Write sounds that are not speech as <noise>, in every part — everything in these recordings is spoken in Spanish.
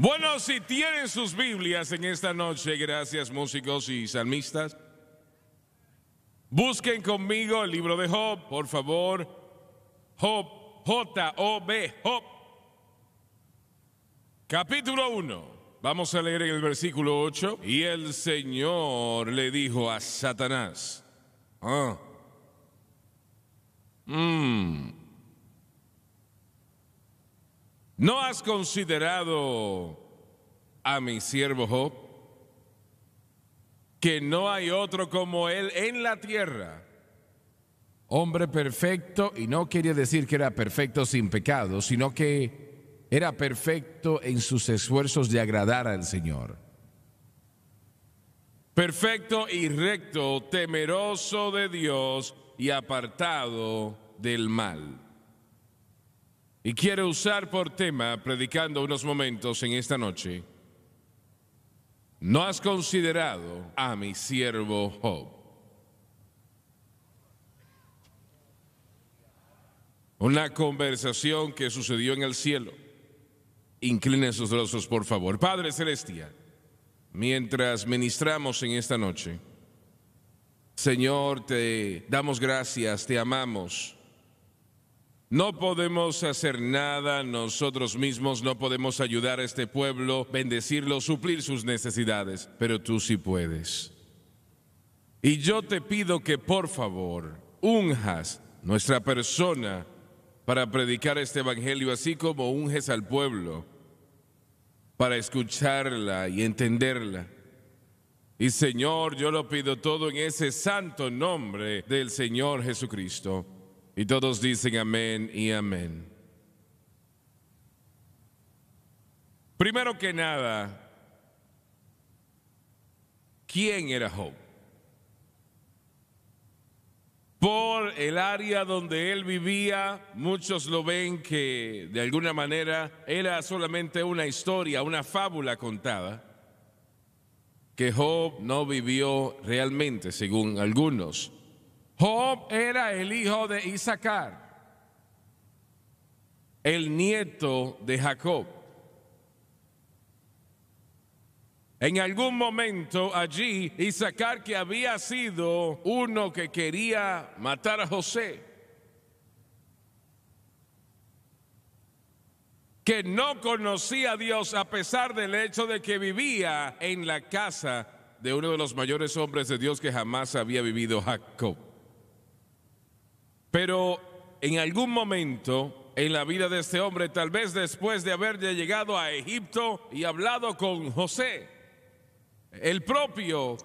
Bueno, si tienen sus Biblias en esta noche, gracias músicos y salmistas, busquen conmigo el libro de Job, por favor. Job, J-O-B, Job. Capítulo 1. Vamos a leer el versículo 8. Y el Señor le dijo a Satanás, ah, mm, ¿No has considerado a mi siervo Job? Que no hay otro como él en la tierra. Hombre perfecto, y no quiere decir que era perfecto sin pecado, sino que era perfecto en sus esfuerzos de agradar al Señor. Perfecto y recto, temeroso de Dios y apartado del mal y quiero usar por tema, predicando unos momentos en esta noche, no has considerado a mi siervo Job. Una conversación que sucedió en el cielo. Inclinen sus brazos, por favor. Padre Celestial, mientras ministramos en esta noche, Señor, te damos gracias, te amamos no podemos hacer nada nosotros mismos, no podemos ayudar a este pueblo, bendecirlo, suplir sus necesidades, pero tú sí puedes. Y yo te pido que por favor unjas nuestra persona para predicar este Evangelio, así como unjes al pueblo, para escucharla y entenderla. Y Señor, yo lo pido todo en ese santo nombre del Señor Jesucristo. Y todos dicen amén y amén. Primero que nada, ¿quién era Job? Por el área donde él vivía, muchos lo ven que de alguna manera era solamente una historia, una fábula contada, que Job no vivió realmente, según algunos. Job era el hijo de Isaacar, el nieto de Jacob. En algún momento allí, Isaacar, que había sido uno que quería matar a José, que no conocía a Dios a pesar del hecho de que vivía en la casa de uno de los mayores hombres de Dios que jamás había vivido, Jacob. Pero en algún momento en la vida de este hombre, tal vez después de haber llegado a Egipto y hablado con José, el propio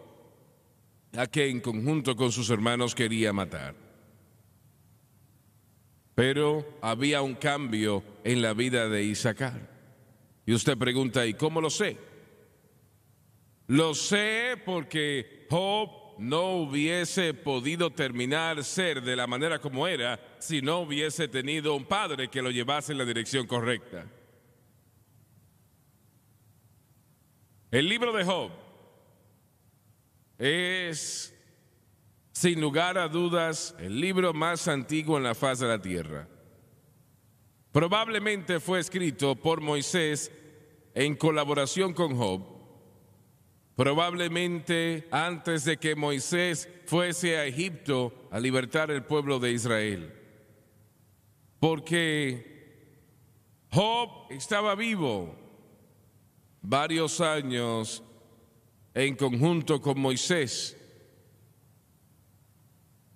a quien en conjunto con sus hermanos quería matar. Pero había un cambio en la vida de Isaacar. Y usted pregunta, ¿y cómo lo sé? Lo sé porque Job no hubiese podido terminar ser de la manera como era si no hubiese tenido un padre que lo llevase en la dirección correcta. El libro de Job es, sin lugar a dudas, el libro más antiguo en la faz de la tierra. Probablemente fue escrito por Moisés en colaboración con Job probablemente antes de que Moisés fuese a Egipto a libertar el pueblo de Israel. Porque Job estaba vivo varios años en conjunto con Moisés.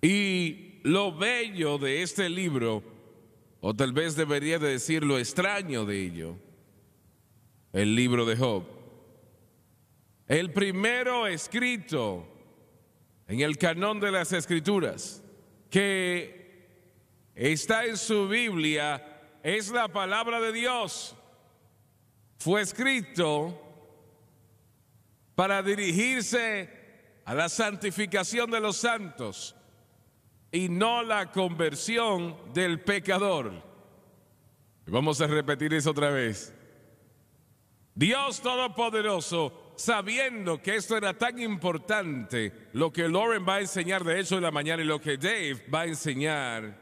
Y lo bello de este libro, o tal vez debería de decir lo extraño de ello, el libro de Job, el primero escrito en el canon de las escrituras, que está en su Biblia, es la palabra de Dios. Fue escrito para dirigirse a la santificación de los santos y no la conversión del pecador. Vamos a repetir eso otra vez. Dios Todopoderoso sabiendo que esto era tan importante, lo que Lauren va a enseñar de hecho en la mañana y lo que Dave va a enseñar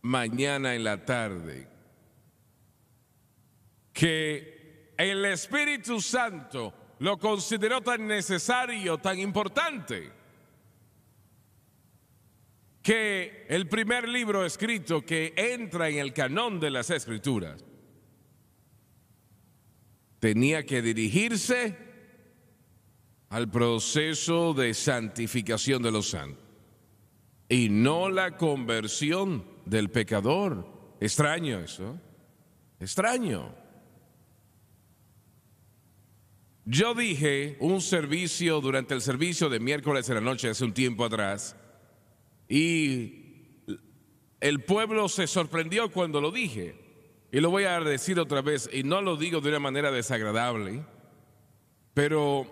mañana en la tarde, que el Espíritu Santo lo consideró tan necesario, tan importante, que el primer libro escrito que entra en el canon de las escrituras tenía que dirigirse al proceso de santificación de los santos y no la conversión del pecador. Extraño eso. ¿eh? Extraño. Yo dije un servicio durante el servicio de miércoles en la noche hace un tiempo atrás y el pueblo se sorprendió cuando lo dije. Y lo voy a decir otra vez, y no lo digo de una manera desagradable, pero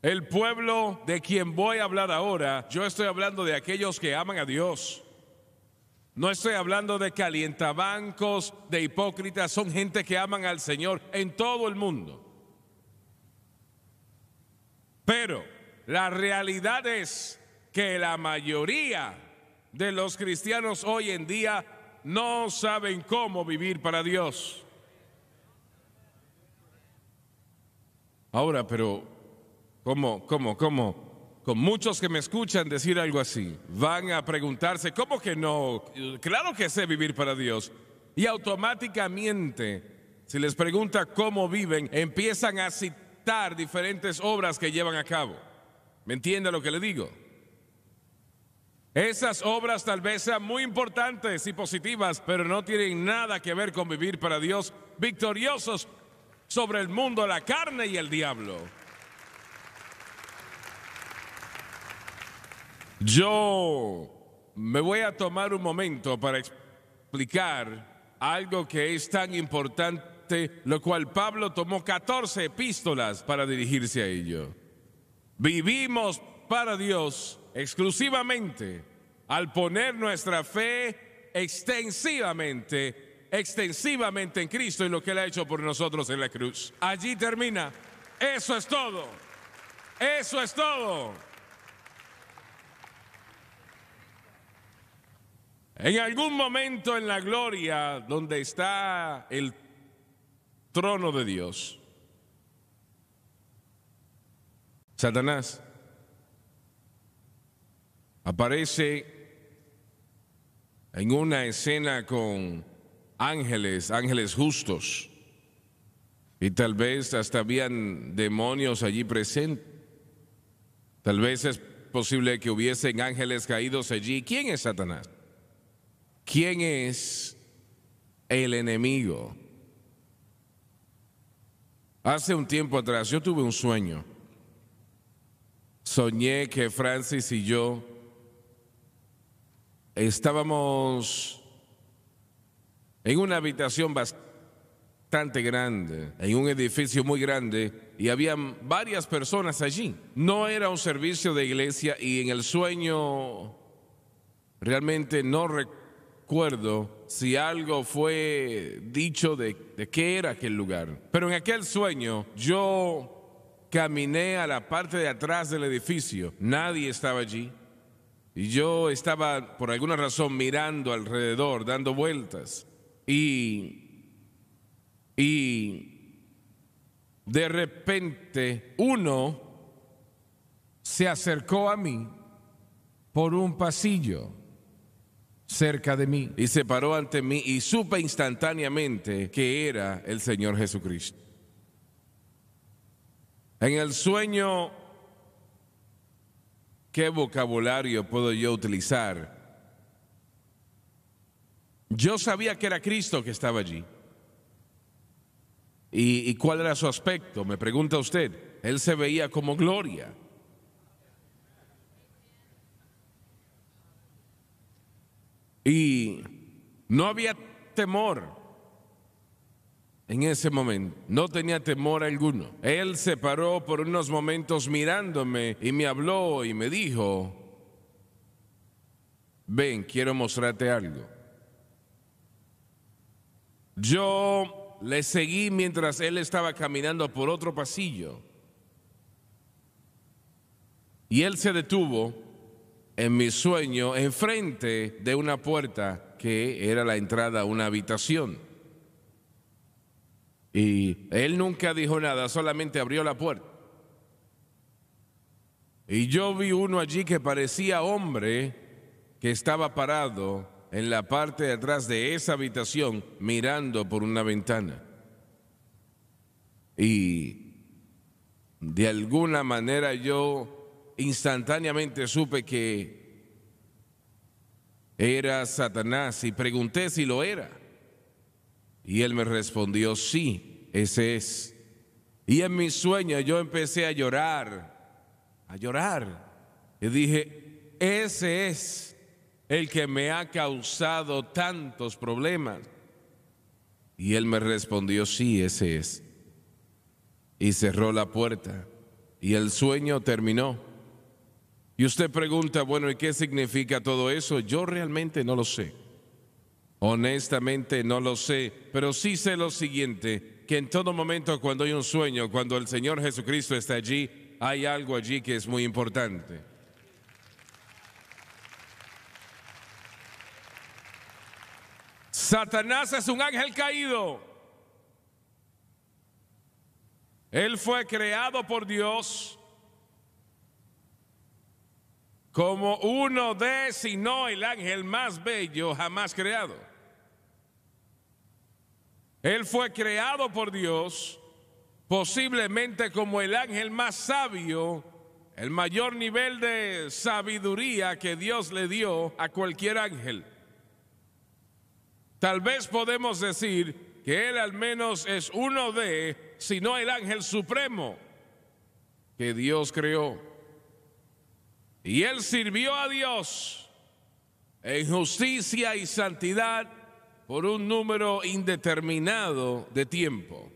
el pueblo de quien voy a hablar ahora, yo estoy hablando de aquellos que aman a Dios. No estoy hablando de calientabancos, de hipócritas, son gente que aman al Señor en todo el mundo. Pero la realidad es que la mayoría de los cristianos hoy en día no saben cómo vivir para Dios. Ahora, pero, ¿cómo, cómo, cómo? Con muchos que me escuchan decir algo así, van a preguntarse, ¿cómo que no? Claro que sé vivir para Dios. Y automáticamente, si les pregunta cómo viven, empiezan a citar diferentes obras que llevan a cabo. ¿Me entiende lo que le digo? Esas obras tal vez sean muy importantes y positivas, pero no tienen nada que ver con vivir para Dios victoriosos sobre el mundo, la carne y el diablo. Yo me voy a tomar un momento para explicar algo que es tan importante, lo cual Pablo tomó 14 epístolas para dirigirse a ello. Vivimos para Dios exclusivamente al poner nuestra fe extensivamente, extensivamente en Cristo y lo que Él ha hecho por nosotros en la cruz. Allí termina. Eso es todo. Eso es todo. En algún momento en la gloria donde está el trono de Dios, Satanás aparece en una escena con ángeles, ángeles justos, y tal vez hasta habían demonios allí presentes. Tal vez es posible que hubiesen ángeles caídos allí. ¿Quién es Satanás? ¿Quién es el enemigo? Hace un tiempo atrás yo tuve un sueño. Soñé que Francis y yo Estábamos en una habitación bastante grande, en un edificio muy grande, y había varias personas allí. No era un servicio de iglesia y en el sueño realmente no recuerdo si algo fue dicho de, de qué era aquel lugar. Pero en aquel sueño yo caminé a la parte de atrás del edificio. Nadie estaba allí. Y yo estaba, por alguna razón, mirando alrededor, dando vueltas. Y, y de repente uno se acercó a mí por un pasillo cerca de mí y se paró ante mí y supe instantáneamente que era el Señor Jesucristo. En el sueño ¿Qué vocabulario puedo yo utilizar? Yo sabía que era Cristo que estaba allí. ¿Y, cuál era su aspecto? Me pregunta usted. Él se veía como gloria. Y no había temor en ese momento. No tenía temor alguno. Él se paró por unos momentos mirándome y me habló y me dijo, ven, quiero mostrarte algo. Yo le seguí mientras él estaba caminando por otro pasillo. Y él se detuvo en mi sueño enfrente de una puerta que era la entrada a una habitación. Y él nunca dijo nada, solamente abrió la puerta. Y yo vi uno allí que parecía hombre que estaba parado en la parte de atrás de esa habitación mirando por una ventana. Y de alguna manera yo instantáneamente supe que era Satanás y pregunté si lo era. Y él me respondió, sí, ese es. Y en mi sueño yo empecé a llorar, a llorar. Y dije, ese es el que me ha causado tantos problemas. Y él me respondió, sí, ese es. Y cerró la puerta. Y el sueño terminó. Y usted pregunta, bueno, ¿y qué significa todo eso? Yo realmente no lo sé. Honestamente no lo sé, pero sí sé lo siguiente, que en todo momento cuando hay un sueño, cuando el Señor Jesucristo está allí, hay algo allí que es muy importante. Satanás es un ángel caído. Él fue creado por Dios como uno de, si no el ángel más bello jamás creado. Él fue creado por Dios posiblemente como el ángel más sabio, el mayor nivel de sabiduría que Dios le dio a cualquier ángel. Tal vez podemos decir que él al menos es uno de, si no el ángel supremo que Dios creó. Y él sirvió a Dios en justicia y santidad por un número indeterminado de tiempo.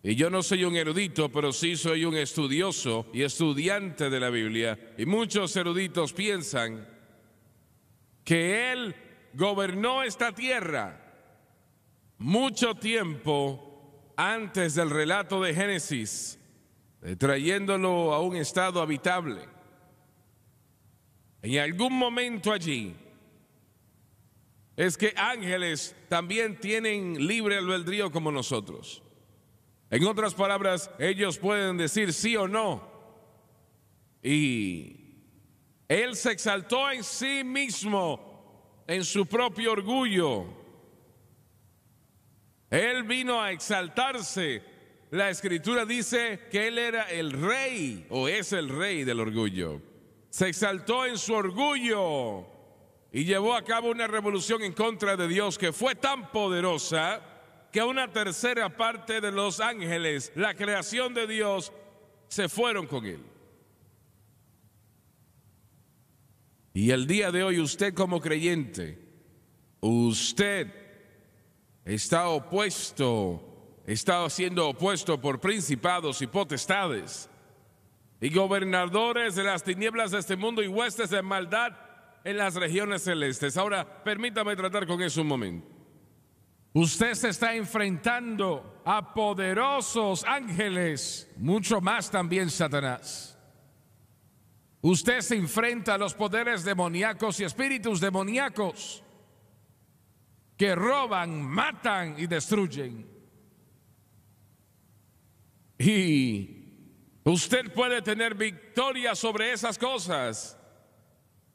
Y yo no soy un erudito, pero sí soy un estudioso y estudiante de la Biblia. Y muchos eruditos piensan que Él gobernó esta tierra mucho tiempo antes del relato de Génesis, eh, trayéndolo a un estado habitable. En algún momento allí, es que ángeles también tienen libre albedrío como nosotros. En otras palabras, ellos pueden decir sí o no. Y Él se exaltó en sí mismo, en su propio orgullo. Él vino a exaltarse. La escritura dice que Él era el rey o es el rey del orgullo. Se exaltó en su orgullo y llevó a cabo una revolución en contra de Dios que fue tan poderosa que una tercera parte de los ángeles, la creación de Dios, se fueron con él. Y el día de hoy usted como creyente, usted está opuesto, está siendo opuesto por principados y potestades y gobernadores de las tinieblas de este mundo y huestes de maldad en las regiones celestes. Ahora, permítame tratar con eso un momento. Usted se está enfrentando a poderosos ángeles, mucho más también Satanás. Usted se enfrenta a los poderes demoníacos y espíritus demoníacos que roban, matan y destruyen. Y usted puede tener victoria sobre esas cosas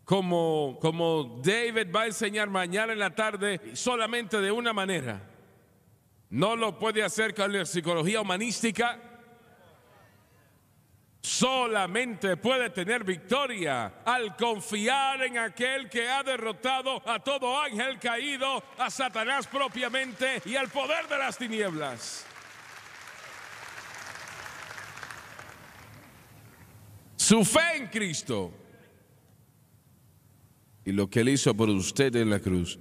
como, como David va a enseñar mañana en la tarde, solamente de una manera. No lo puede hacer con la psicología humanística. Solamente puede tener victoria al confiar en aquel que ha derrotado a todo ángel caído, a Satanás propiamente y al poder de las tinieblas. Su fe en Cristo y lo que Él hizo por usted en la cruz.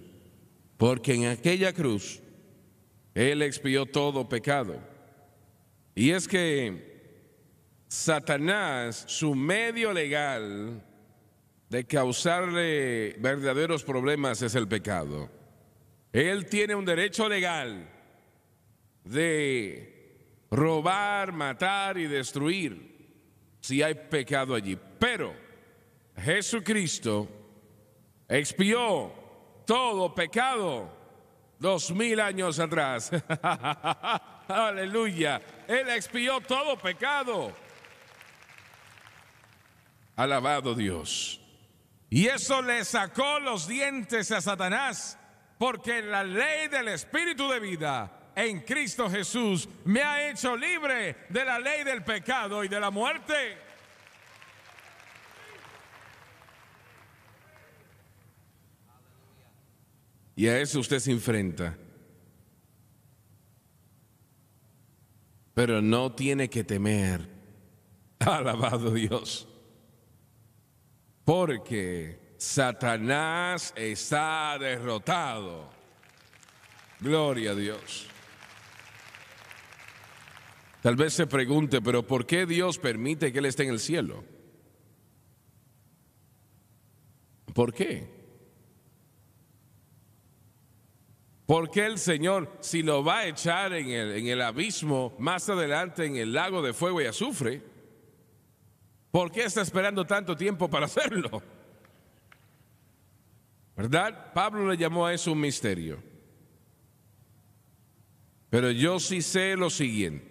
Porque en aquella cruz Él expió todo pecado. Y es que Satanás, su medio legal de causarle verdaderos problemas es el pecado. Él tiene un derecho legal de robar, matar y destruir si hay pecado allí. Pero Jesucristo expió todo pecado dos mil años atrás. <laughs> Aleluya. Él expió todo pecado. Alabado Dios. Y eso le sacó los dientes a Satanás, porque la ley del Espíritu de vida en Cristo Jesús me ha hecho libre de la ley del pecado y de la muerte. Y a eso usted se enfrenta. Pero no tiene que temer. <laughs> Alabado Dios. Porque Satanás está derrotado. Gloria a Dios. Tal vez se pregunte, pero ¿por qué Dios permite que Él esté en el cielo? ¿Por qué? qué el Señor, si lo va a echar en el, en el abismo, más adelante en el lago de fuego y azufre, ¿por qué está esperando tanto tiempo para <laughs> hacerlo? ¿Verdad? Pablo le llamó a eso un misterio. Pero yo sí sé lo siguiente,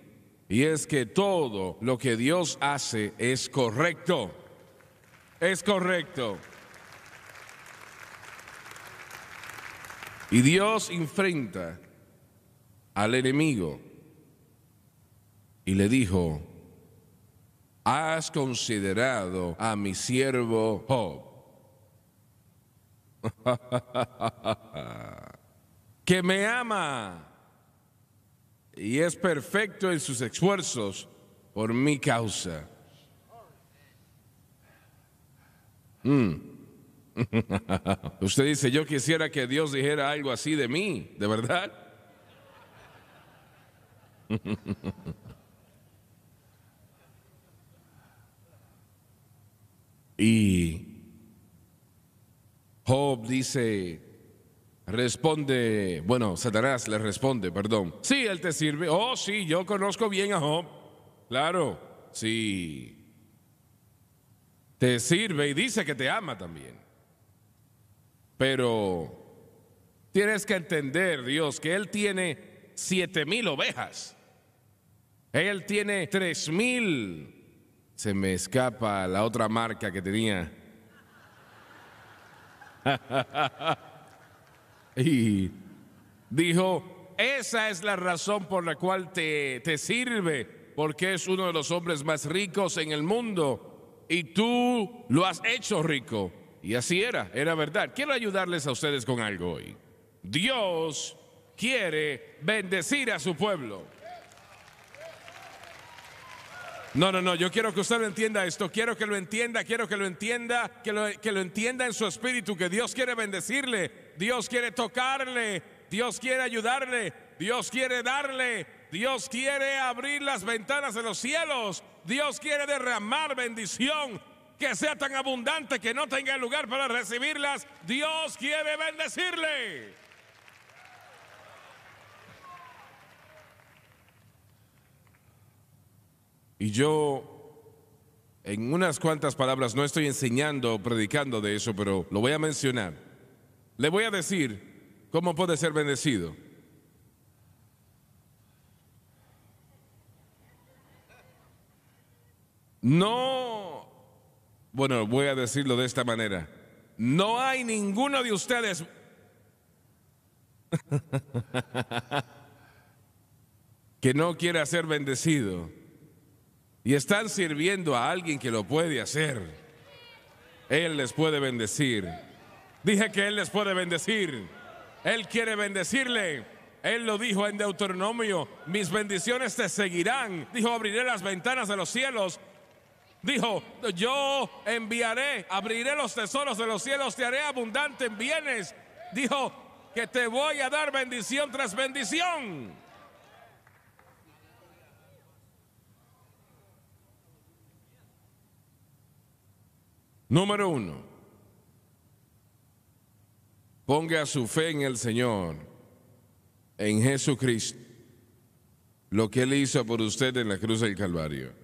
y es que todo lo que Dios hace es correcto. Es correcto. Y Dios enfrenta al enemigo y le dijo, has considerado a mi siervo Job. <laughs> que me ama y es perfecto en sus esfuerzos por mi causa. <laughs> Usted dice, yo quisiera que Dios dijera algo así de mí, ¿de verdad? <laughs> y Job dice, responde, bueno, Satanás le responde, perdón, sí, él te sirve, oh, sí, yo conozco bien a Job, claro, sí, te sirve y dice que te ama también. Pero tienes que entender, Dios, que Él tiene siete mil ovejas. Él tiene tres mil. Se me escapa la otra marca que tenía. <laughs> y dijo, esa es la razón por la cual te, te sirve, porque es uno de los hombres más ricos en el mundo y tú lo has hecho rico. Y así era, era verdad. Quiero ayudarles a ustedes con algo hoy. Dios quiere bendecir a su pueblo. No, no, no, yo quiero que usted lo entienda esto, quiero que lo entienda, quiero que lo entienda, que lo, que lo entienda en su espíritu, que Dios quiere bendecirle, Dios quiere tocarle, Dios quiere ayudarle, Dios quiere darle, Dios quiere abrir las ventanas de los cielos, Dios quiere derramar bendición que sea tan abundante que no tenga lugar para recibirlas. Dios quiere bendecirle. Y yo en unas cuantas palabras, no estoy enseñando o predicando de eso, pero lo voy a mencionar. Le voy a decir cómo puede ser bendecido. No bueno, voy a decirlo de esta manera. No hay ninguno de ustedes. <laughs> que no quiera ser bendecido y están sirviendo a alguien que lo puede hacer. Él les puede bendecir. Dije que Él les puede bendecir. Él quiere bendecirle. Él lo dijo en Deuteronomio, mis bendiciones te seguirán. Dijo, abriré las ventanas de los cielos Dijo, yo enviaré, abriré los tesoros de los cielos, te haré abundante en bienes. Dijo, que te voy a dar bendición tras bendición. Número uno, ponga su fe en el Señor, en Jesucristo, lo que Él hizo por usted en la cruz del Calvario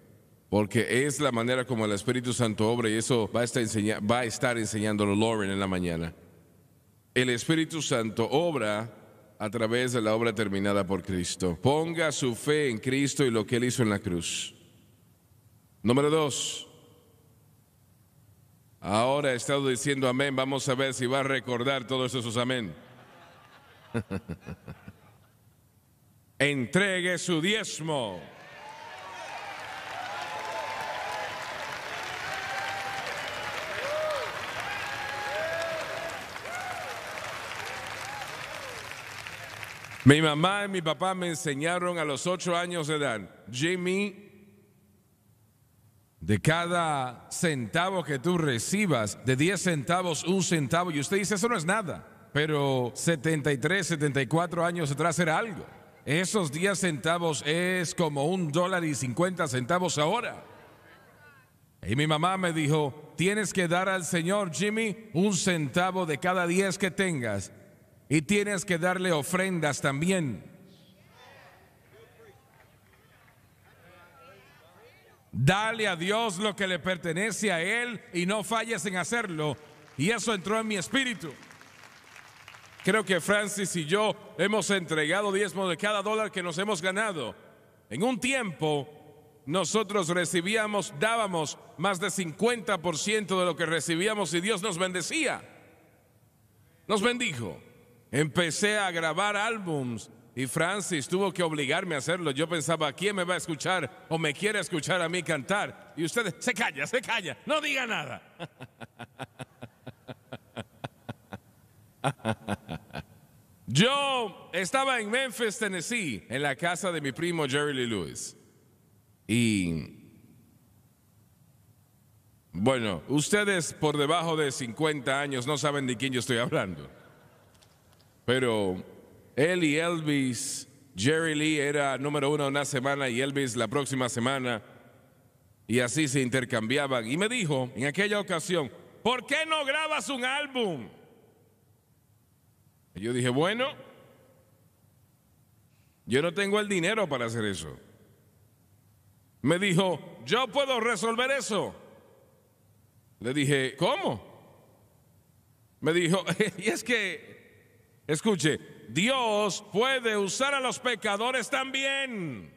porque es la manera como el Espíritu Santo obra y eso va a estar, enseñando va a estar enseñándolo Lauren en la mañana. El Espíritu Santo obra a través de la obra terminada por Cristo. Ponga su fe en Cristo y lo que Él hizo en la cruz. Número dos. Ahora he estado diciendo amén. Vamos a ver si va a recordar todos esos amén. <laughs> Entregue su diezmo. Mi mamá y mi papá me enseñaron a los ocho años de edad, Jimmy, de cada centavo que tú recibas, de 10 centavos, un centavo, y usted dice, eso no es nada, pero 73, 74 años atrás era algo. Esos 10 centavos es como un dólar y cincuenta centavos ahora. Y mi mamá me dijo, tienes que dar al Señor, Jimmy, un centavo de cada 10 que tengas y tienes que darle ofrendas también. Dale a Dios lo que le pertenece a Él y no falles en hacerlo. Y eso entró en mi espíritu. Creo que Francis y yo hemos entregado diezmos de cada dólar que nos hemos ganado. En un tiempo nosotros recibíamos, dábamos más de 50% de lo que recibíamos y Dios nos bendecía. Nos bendijo. Empecé a grabar álbums y Francis tuvo que obligarme a hacerlo. Yo pensaba, ¿quién me va a escuchar o me quiere escuchar a mí cantar? Y ustedes se calla, se calla, no diga nada. <laughs> Yo estaba en Memphis, Tennessee, en la casa de mi primo Jerry Lee Lewis. Y bueno, ustedes por debajo de 50 años no saben de quién yo estoy hablando pero él y Elvis, Jerry Lee era número uno una semana y Elvis la próxima semana, y así se intercambiaban. Y me dijo en aquella ocasión, ¿por qué no grabas un álbum? Y yo dije, bueno, yo no tengo el dinero para hacer eso. Me dijo, yo puedo resolver eso. Le dije, ¿cómo? Me dijo, <laughs> y es que Escuche, Dios puede usar a los pecadores también.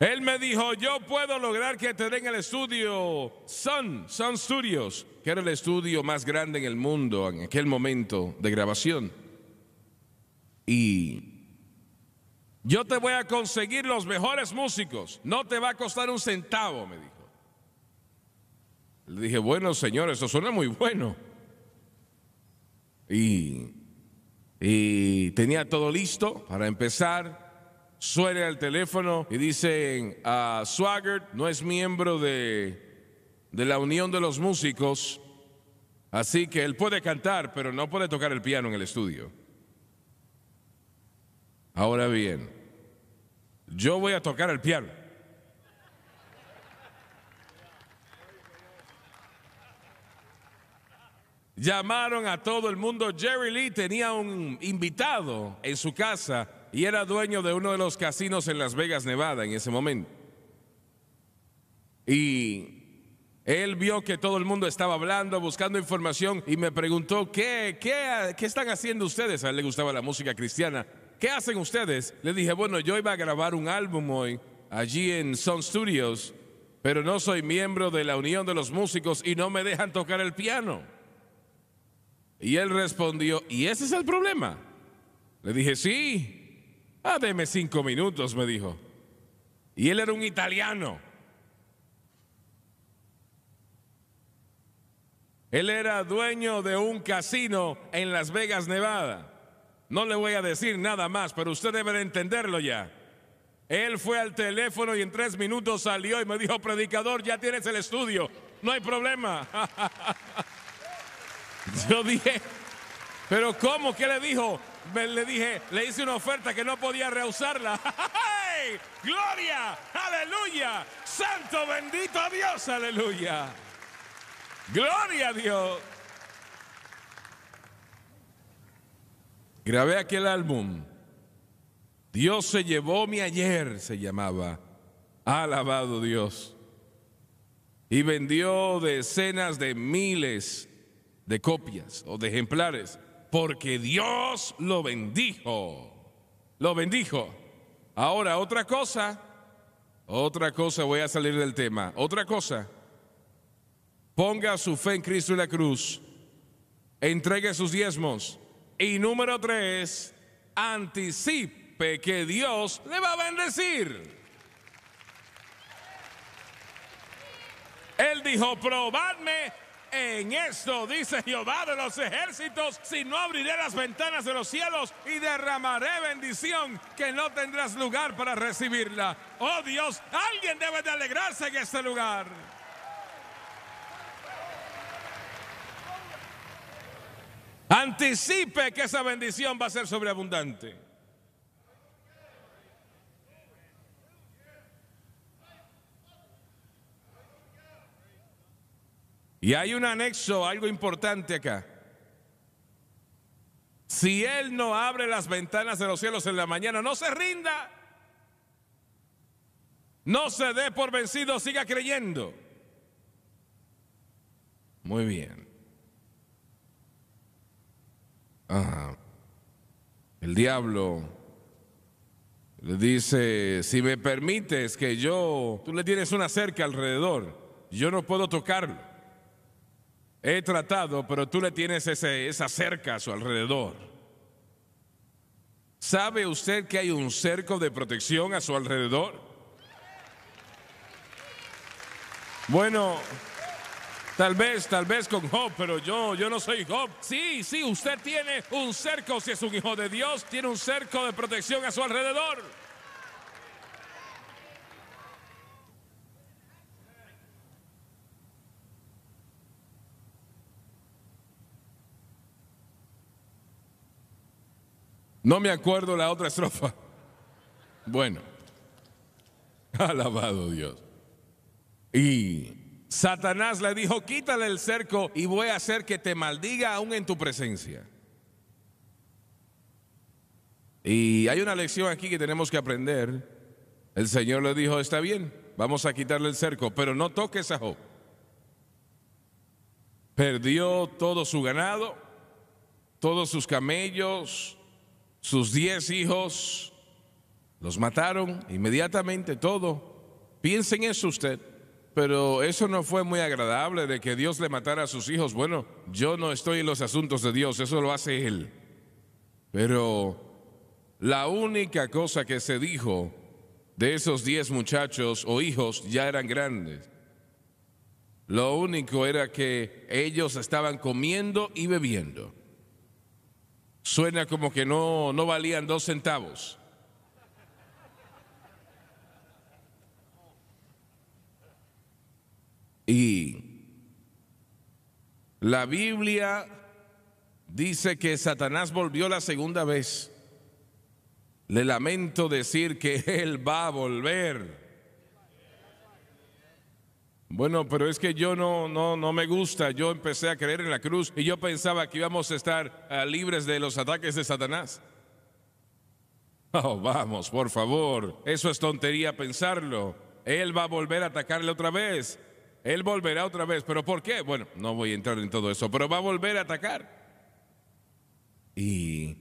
Él me dijo, yo puedo lograr que te den el estudio Sun, Sun Studios, que era el estudio más grande en el mundo en aquel momento de grabación. Y yo te voy a conseguir los mejores músicos, no te va a costar un centavo, me dijo. Le dije, bueno, señor, eso suena muy bueno. Y, tenía todo listo para empezar. Suena el teléfono y dicen, a ah, Swaggart no es miembro de la Unión de los Músicos, así que él puede cantar, pero no puede tocar el piano en el estudio. Ahora bien, yo voy a tocar el piano. llamaron a todo el mundo. Jerry Lee tenía un invitado en su casa y era dueño de uno de los casinos en Las Vegas, Nevada, en ese momento. Y él vio que todo el mundo estaba hablando, buscando información y me preguntó, ¿qué, qué, qué están haciendo ustedes? A él le gustaba la música cristiana. ¿Qué hacen ustedes? Le dije, bueno, yo iba a grabar un álbum hoy allí en Sound Studios, pero no soy miembro de la Unión de los Músicos y no me dejan tocar el piano. Y él respondió, ¿y ese es el problema? Le dije, sí. Ah, deme cinco minutos, me dijo. Y él era un italiano. Él era dueño de un casino en Las Vegas, Nevada. No le voy a decir nada más, pero usted debe de entenderlo ya. Él fue al teléfono y en tres minutos salió y me dijo, predicador, ya tienes el estudio, no hay problema. <laughs> <laughs> Yo dije, pero ¿cómo? ¿Qué le dijo? le dije, le hice una oferta que no podía rehusarla. <laughs> ¡Gloria! ¡Aleluya! ¡Santo bendito Dios! ¡Aleluya! ¡Gloria a Dios! Grabé aquel álbum. Dios se llevó mi ayer, se llamaba. Alabado Dios. Y vendió decenas de miles de copias o de ejemplares, porque Dios lo bendijo. Lo bendijo. Ahora, otra cosa, otra cosa, voy a salir del tema, otra cosa. Ponga su fe en Cristo y la cruz, entregue sus diezmos. Y número tres, anticipe que Dios le va a bendecir. Él dijo, probadme en esto dice Jehová de los ejércitos, si no abriré las ventanas de los cielos y derramaré bendición que no tendrás lugar para recibirla. Oh Dios, alguien debe de alegrarse en este lugar. Anticipe que esa bendición va a ser sobreabundante. Y hay un anexo, algo importante acá. Si Él no abre las ventanas de los cielos en la mañana, no se rinda. No se dé por vencido, siga creyendo. Muy bien. El diablo le dice, si me permites que yo, tú le tienes una cerca alrededor, yo no puedo tocarlo. He tratado, pero tú le tienes ese, esa cerca a su alrededor. ¿Sabe usted que hay un cerco de protección a su alrededor? Bueno, Tal vez, tal vez con Job, pero yo, yo no soy Job. Sí, sí, usted tiene un cerco, si es un hijo de Dios, tiene un cerco de protección a su alrededor. No me acuerdo la otra estrofa. Bueno, <laughs> alabado Dios. Y Satanás le dijo, quítale el cerco y voy a hacer que te maldiga aún en tu presencia. Y hay una lección aquí que tenemos que aprender. El Señor le dijo, está bien, vamos a quitarle el cerco, pero no toques a Job. Perdió todo su ganado, todos sus camellos, sus diez hijos, los mataron inmediatamente, todo. Piensen en eso usted. Pero eso no fue muy agradable de que Dios le matara a sus hijos. Bueno, yo no estoy en los asuntos de Dios, eso lo hace Él. Pero la única cosa que se dijo de esos diez muchachos o hijos ya eran grandes. Lo único era que ellos estaban comiendo y bebiendo suena como que no, no valían dos centavos. Y la Biblia dice que Satanás volvió la segunda vez. Le lamento decir que <laughs> él va a volver. Bueno, pero es que yo no, no, no me gusta. Yo empecé a creer en la cruz y yo pensaba que íbamos a estar ah, libres de los ataques de Satanás. Oh, vamos, por favor. Eso es tontería pensarlo. Él va a volver a atacarle otra vez. Él volverá otra vez. ¿Pero por qué? Bueno, no voy a entrar en todo eso, pero va a volver a atacar. Y,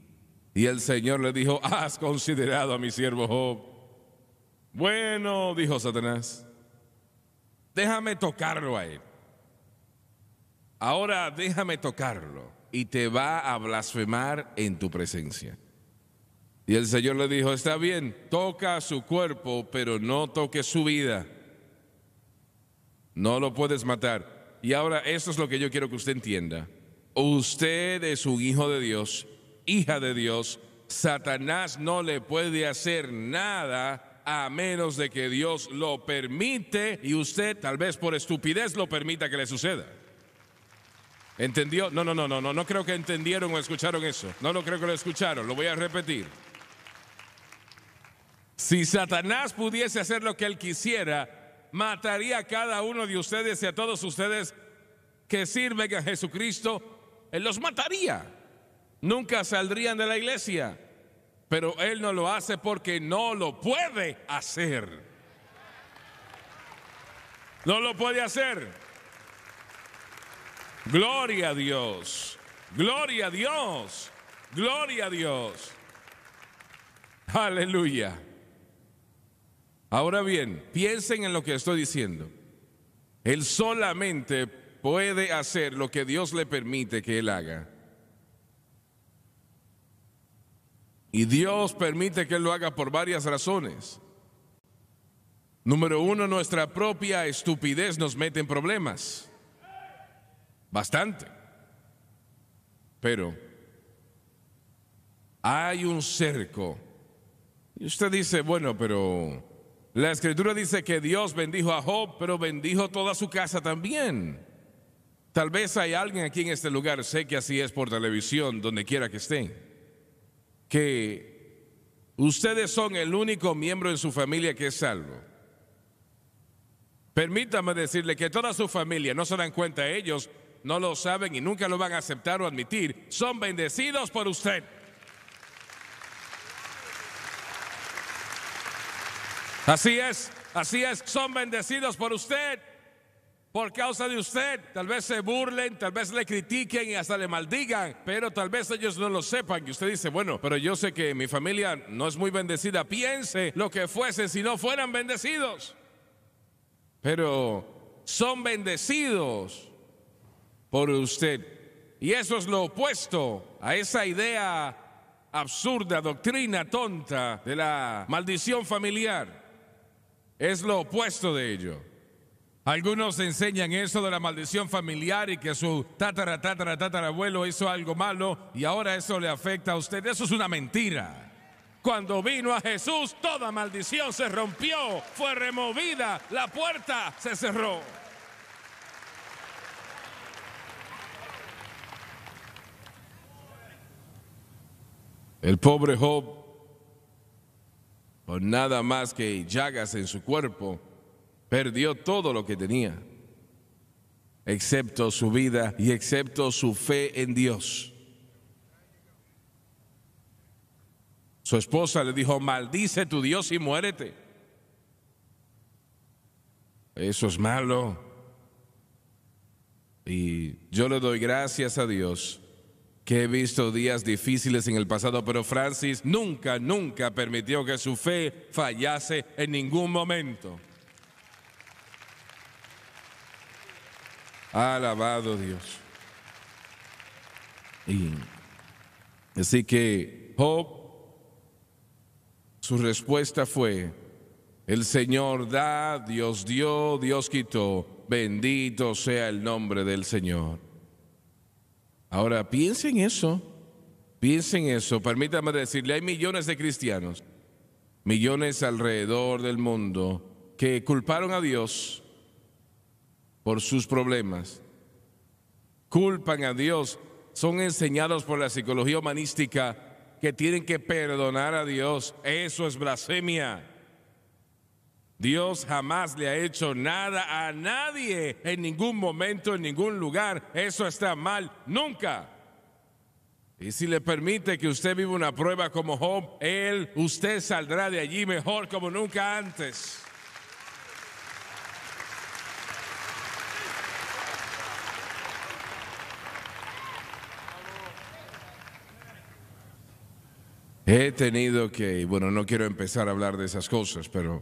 y el Señor le dijo, has considerado a mi siervo Job. Bueno, dijo Satanás Déjame tocarlo a él. Ahora déjame tocarlo y te va a blasfemar en tu presencia. Y el Señor le dijo, está bien, toca su cuerpo, pero no toque su vida. No lo puedes matar. Y ahora eso es lo que yo quiero que usted entienda. Usted es un hijo de Dios, hija de Dios. Satanás no le puede hacer nada a menos de que Dios lo permite y usted tal vez por estupidez lo permita que le suceda. ¿Entendió? No, no, no, no, no, no creo que entendieron o escucharon eso. No, no creo que lo escucharon, lo voy a repetir. Si Satanás pudiese hacer lo que él quisiera, mataría a cada uno de ustedes y a todos ustedes que sirven a Jesucristo, él los mataría. Nunca saldrían de la iglesia pero Él no lo hace porque no lo puede hacer. No lo puede hacer. Gloria a Dios. Gloria a Dios. Gloria a Dios. Aleluya. Ahora bien, piensen en lo que estoy diciendo. Él solamente puede hacer lo que Dios le permite que Él haga. Y Dios permite que Él lo haga por varias razones. Número uno, nuestra propia estupidez nos mete en problemas. Bastante. Pero hay un cerco. Y usted dice, bueno, pero la escritura dice que Dios bendijo a Job, pero bendijo toda su casa también. Tal vez hay alguien aquí en este lugar, sé que así es por televisión, donde quiera que estén que ustedes son el único miembro de su familia que es salvo. Permítame decirle que toda su familia, no se dan cuenta ellos, no lo saben y nunca lo van a aceptar o admitir, son bendecidos por usted. Así es, así es, son bendecidos por usted. Por causa de usted, tal vez se burlen, tal vez le critiquen y hasta le maldigan, pero tal vez ellos no lo sepan. Y usted dice, bueno, pero yo sé que mi familia no es muy bendecida. Piense lo que fuese si no fueran bendecidos. Pero son bendecidos por usted. Y eso es lo opuesto a esa idea absurda, doctrina tonta de la maldición familiar. Es lo opuesto de ello. Algunos enseñan eso de la maldición familiar y que su tatara, tatara, abuelo hizo algo malo y ahora eso le afecta a usted. Eso es una mentira. Cuando vino a Jesús, toda maldición se rompió, fue removida, la puerta se cerró. El pobre Job, por nada más que llagas en su cuerpo, Perdió todo lo que tenía, excepto su vida y excepto su fe en Dios. Su esposa le dijo, maldice tu Dios y muérete. Eso es malo. Y yo le doy gracias a Dios que he visto días difíciles en el pasado, pero Francis nunca, nunca permitió que su fe fallase en ningún momento. Alabado Dios. así que Job, su respuesta fue, el Señor da, Dios dio, Dios quitó, bendito sea el nombre del Señor. Ahora piensen eso, piensen eso, Permítanme decirle, hay millones de cristianos, millones alrededor del mundo que culparon a Dios por sus problemas, culpan a Dios, son enseñados por la psicología humanística que tienen que perdonar a Dios. Eso es blasfemia. Dios jamás le ha hecho nada a nadie en ningún momento, en ningún lugar. Eso está mal, nunca. Y si le permite que usted viva una prueba como Job, él, usted saldrá de allí mejor como nunca antes. He tenido que, bueno, no quiero empezar a hablar de esas cosas, pero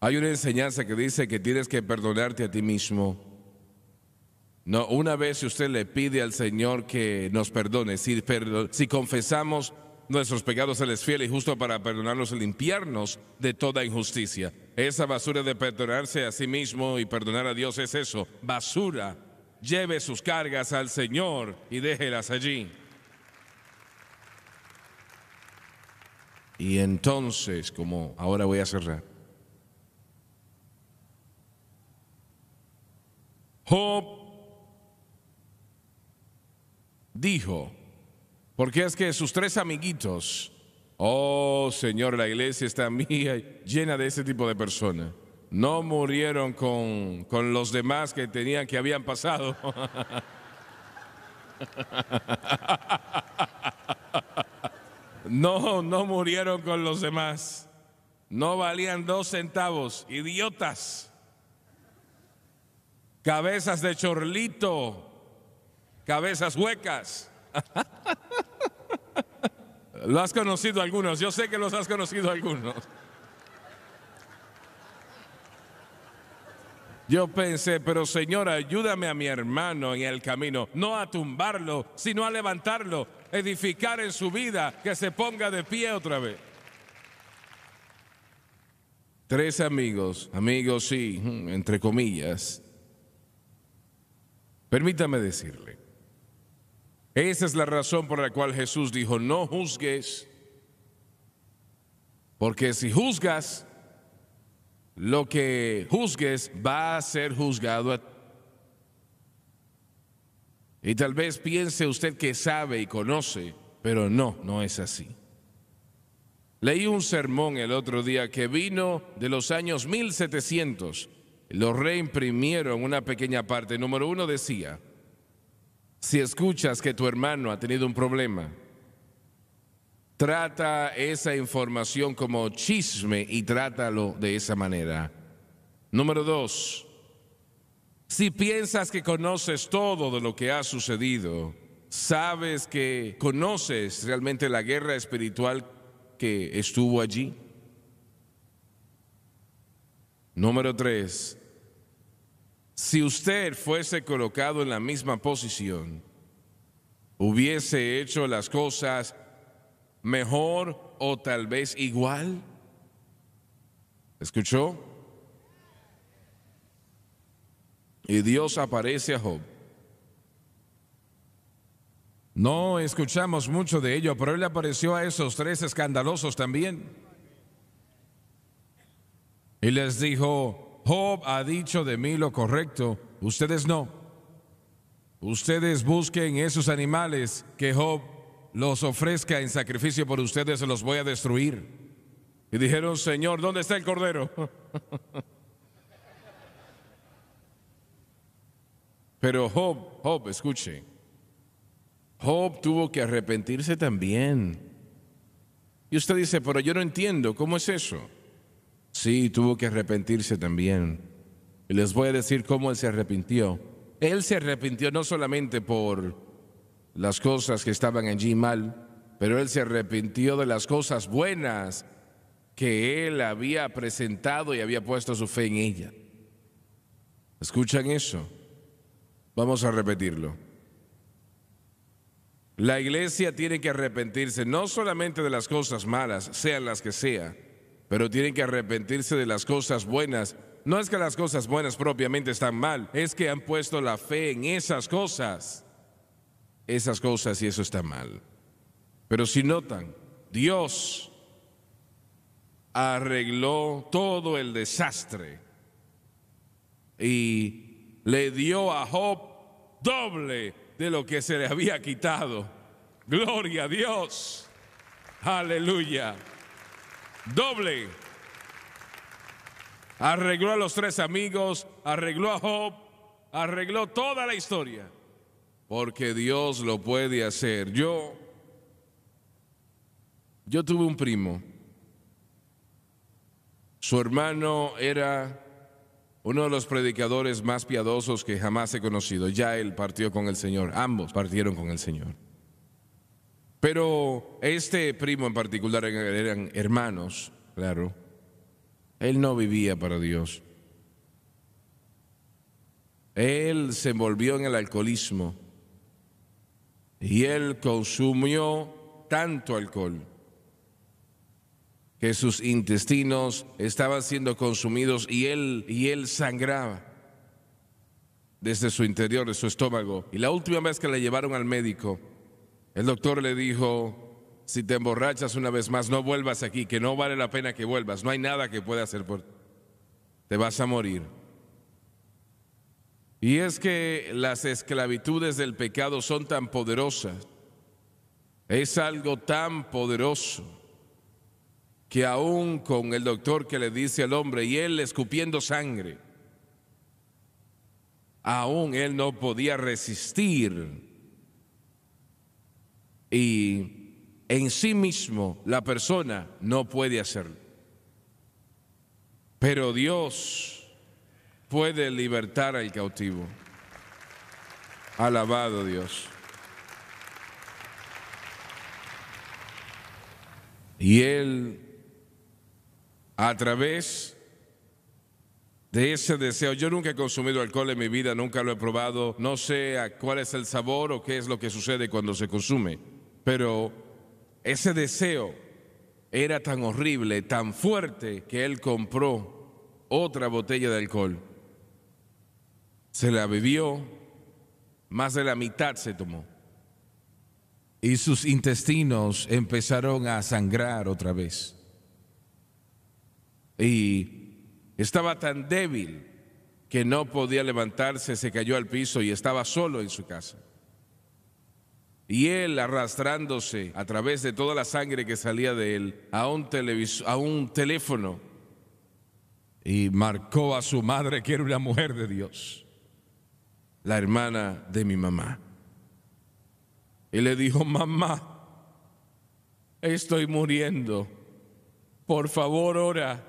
Hay una enseñanza que dice que tienes que perdonarte a ti mismo. No, una vez si usted le pide al Señor que nos perdone, si, si confesamos nuestros pecados, Él es fiel y justo para perdonarnos y limpiarnos de toda injusticia. Esa basura de perdonarse a sí mismo y perdonar a Dios es eso, basura. Lleve sus cargas al Señor y déjelas allí. Y entonces, como ahora voy a cerrar, Job dijo, porque es que sus tres amiguitos Oh Señor, la iglesia está mía, llena de ese tipo de personas. No murieron con, con los demás que tenían, que habían pasado. <laughs> No, no murieron con los demás. No valían dos centavos, idiotas. Cabezas de chorlito, cabezas huecas. <laughs> Lo has conocido algunos, yo sé que los has conocido algunos. Yo pensé, pero Señor, ayúdame a mi hermano en el camino, no a tumbarlo, sino a levantarlo, edificar en su vida, que se ponga de pie otra vez. Tres amigos, amigos sí, entre comillas. Permítame decirle, esa es la razón por la cual Jesús dijo, no juzgues, porque si juzgas, lo que juzgues va a ser juzgado Y tal vez piense usted que sabe y conoce, pero no, no es así. Leí un sermón el otro día que vino de los años 1700. Lo reimprimieron una pequeña parte. Número uno decía, si escuchas que tu hermano ha tenido un problema, trata esa información como chisme y trátalo de esa manera. Número dos, si piensas que conoces todo de lo que ha sucedido, sabes que conoces realmente la guerra espiritual que estuvo allí. Número tres, si usted fuese colocado en la misma posición, hubiese hecho las cosas mejor o tal vez igual. ¿Escuchó? Y Dios aparece a Job. No escuchamos mucho de ello, pero él apareció a esos tres escandalosos también. Y les dijo, Job ha dicho de mí lo correcto, ustedes no. Ustedes busquen esos animales que Job los ofrezca en sacrificio por ustedes, los voy a destruir. Y dijeron, Señor, ¿dónde está el cordero? <laughs> Pero Job, Job, escuche, Job tuvo que arrepentirse también. Y usted dice, pero yo no entiendo, ¿cómo es eso? Sí, tuvo que arrepentirse también. Y les voy a decir cómo él se arrepintió. Él se arrepintió no solamente por las cosas que estaban allí mal, pero él se arrepintió de las cosas buenas que él había presentado y había puesto su fe en ella. ¿Escuchan eso? Vamos a repetirlo. La iglesia tiene que arrepentirse no solamente de las cosas malas, sean las que sean, pero tienen que arrepentirse de las cosas buenas. No es que las cosas buenas propiamente están mal, es que han puesto la fe en esas cosas. Esas cosas y eso está mal. Pero si notan, Dios arregló todo el desastre y le dio a Job doble de lo que se le había quitado. Gloria a Dios. Aleluya doble. Arregló a los tres amigos, arregló a Job, arregló toda la historia, porque Dios lo puede hacer. Yo, yo tuve un primo, su hermano era uno de los predicadores más piadosos que jamás he conocido, ya él partió con el Señor, ambos partieron con el Señor. Pero este primo en particular, eran hermanos, claro, él no vivía para Dios. Él se envolvió en el alcoholismo y él consumió tanto alcohol que sus intestinos estaban siendo consumidos y él, y él sangraba desde su interior, de su estómago. Y la última vez que le llevaron al médico, el doctor le dijo, si te emborrachas una vez más, no vuelvas aquí, que no vale la pena que vuelvas, no hay nada que pueda hacer por ti, te vas a morir. Y es que las esclavitudes del pecado son tan poderosas, es algo tan poderoso, que aún con el doctor que le dice al hombre y él escupiendo sangre, aún él no podía resistir y en sí mismo la persona no puede hacerlo. Pero Dios puede libertar al cautivo. Alabado Dios. Y Él, a través de ese deseo, yo nunca he consumido alcohol en mi vida, nunca lo he probado, no sé cuál es el sabor o qué es lo que sucede cuando se consume. Pero ese deseo era tan horrible, tan fuerte, que él compró otra botella de alcohol. Se la bebió, más de la mitad se tomó. Y sus intestinos empezaron a sangrar otra vez. Y estaba tan débil que no podía levantarse, se cayó al piso y estaba solo en su casa. Y él arrastrándose a través de toda la sangre que salía de él a un, a un teléfono y marcó a su madre que era una mujer de Dios, la hermana de mi mamá. Y le dijo, mamá, estoy muriendo, por favor ora.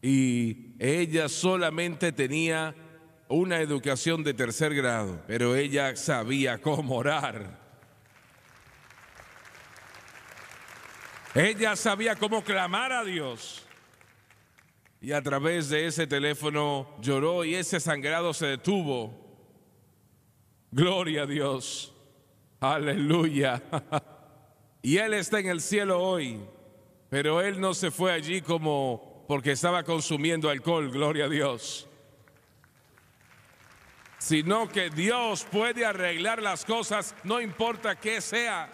Y ella solamente tenía una educación de tercer grado, pero ella sabía cómo orar. Ella sabía cómo clamar a Dios. Y a través de ese teléfono lloró y ese sangrado se detuvo. Gloria a Dios. Aleluya. <laughs> Y Él está en el cielo hoy, pero Él no se fue allí como porque estaba consumiendo alcohol. Gloria a Dios sino que Dios puede arreglar las cosas, no importa qué sea.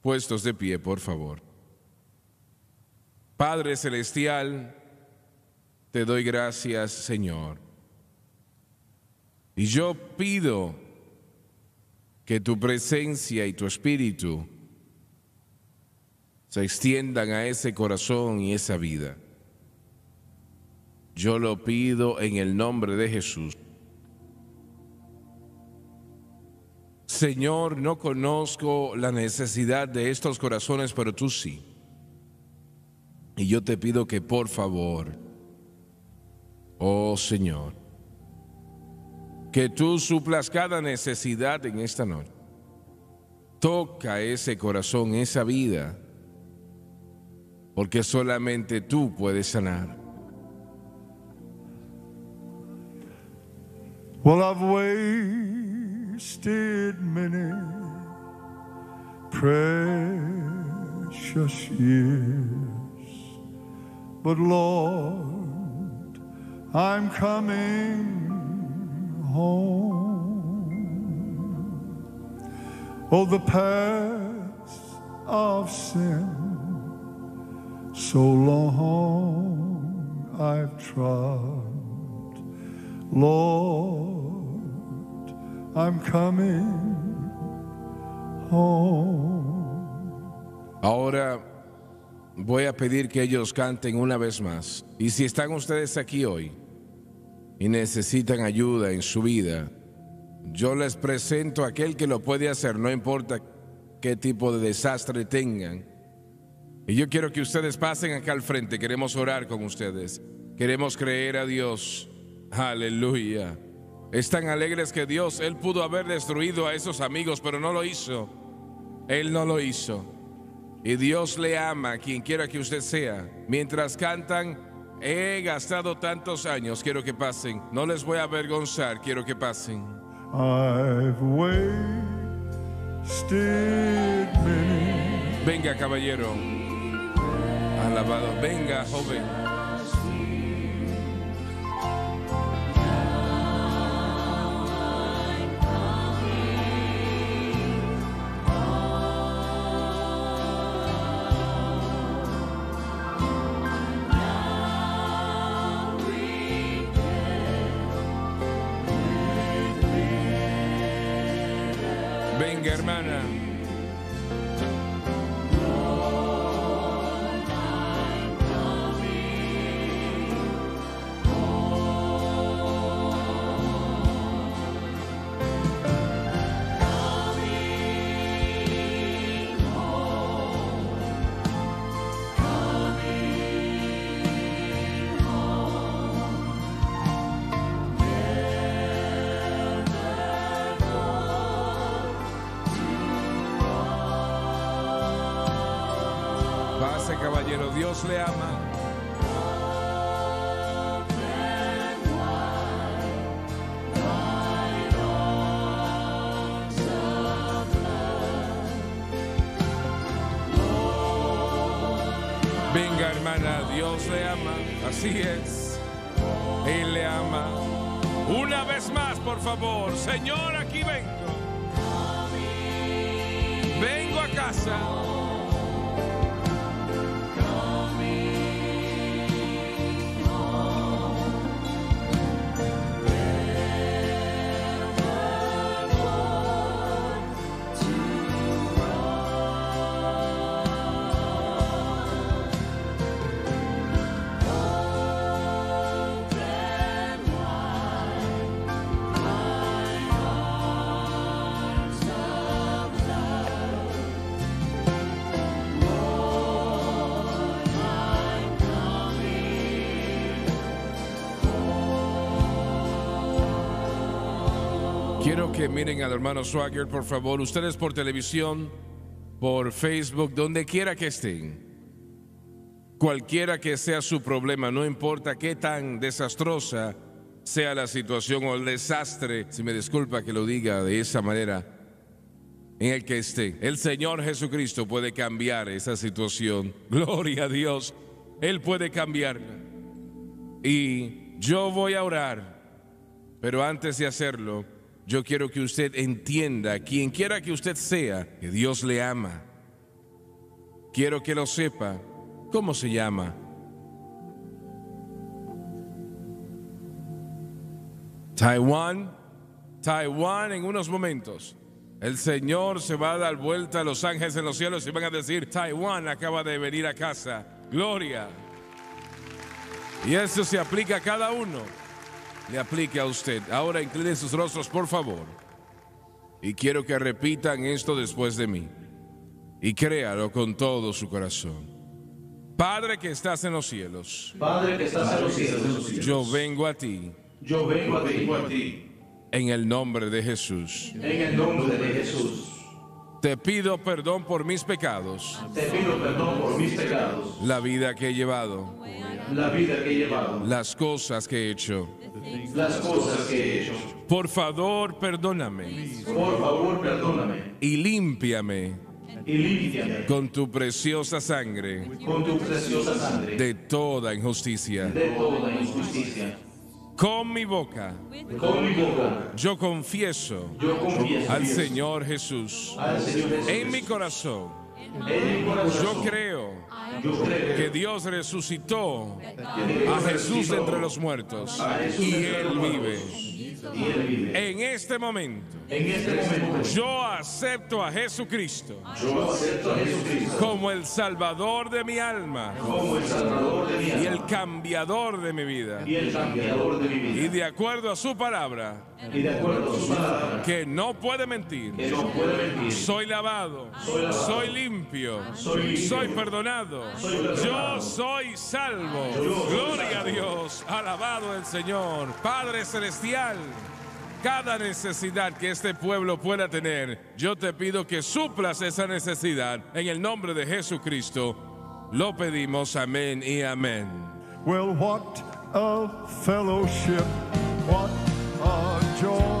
Puestos de pie, por favor. Padre Celestial, te doy gracias, Señor. Y yo pido que tu presencia y tu espíritu se extiendan a ese corazón y esa vida. Yo lo pido en el nombre de Jesús. Señor, no conozco la necesidad de estos corazones, pero tú sí. Y yo te pido que por favor, oh Señor, que tú suplas cada necesidad en esta noche. Toca ese corazón, esa vida, porque solamente tú puedes sanar. Well, I've wasted many precious years, but Lord, I'm coming home. Oh, the paths of sin so long I've trod Lord, I'm coming home. Ahora voy a pedir que ellos canten una vez más. Y si están ustedes aquí hoy y necesitan ayuda en su vida, yo les presento a aquel que lo puede hacer, no importa qué tipo de desastre tengan. Y yo quiero que ustedes pasen acá al frente, queremos orar con ustedes, queremos creer a Dios Aleluya. Están alegres que Dios, Él pudo haber destruido a esos amigos, pero no lo hizo. Él no lo hizo. Y Dios le ama, a quien quiera que usted sea. Mientras cantan, he gastado tantos años, quiero que pasen. No les voy a avergonzar, quiero que pasen. Venga, caballero. Alabado. Venga, joven. Venga, hermana. que miren al hermano Swagger, por favor. Ustedes por televisión, por Facebook, donde quiera que estén. Cualquiera que sea su problema, no importa qué tan desastrosa sea la situación o el desastre, si me disculpa que lo diga de esa manera, en el que esté. El Señor Jesucristo puede cambiar esa situación. <laughs> Gloria a Dios. Él puede cambiar Y yo voy a orar, pero antes de hacerlo, yo quiero que usted entienda, quien quiera que usted sea, que Dios le ama. Quiero que lo sepa. ¿Cómo se llama? Taiwán, Taiwán en unos momentos. El Señor se va a dar vuelta a los ángeles en los cielos y van a decir, Taiwán acaba de venir a casa. Gloria. Y eso se aplica a cada uno le aplique a usted. Ahora inclinen sus rostros, por favor. Y quiero que repitan esto después de mí. Y créalo con todo su corazón. Padre que estás en los cielos. Padre que estás en los cielos. Yo vengo a ti. Yo vengo a ti. A ti. En el nombre de Jesús. En el nombre de Jesús. Te pido perdón por mis pecados. Te pido perdón por mis pecados. La vida que he llevado. La vida que he llevado. Las cosas que he hecho las Por favor, perdóname. Y límpiame con tu preciosa sangre, de toda injusticia, Con mi boca, yo confieso, al Señor Jesús en mi corazón yo creo que Dios resucitó a Jesús entre los muertos y Él vive. En este momento, yo acepto a Jesucristo como el Salvador de mi alma y el cambiador de mi vida. Y de acuerdo a su palabra, que no puede mentir, Soy, lavado, soy limpio, soy, perdonado, yo soy salvo. Gloria a Dios, alabado el Señor, Padre Celestial. Cada necesidad que este pueblo pueda tener, yo te pido que suplas esa necesidad. En el nombre de Jesucristo, lo pedimos, amén y amén. Well, what a fellowship, what on joy.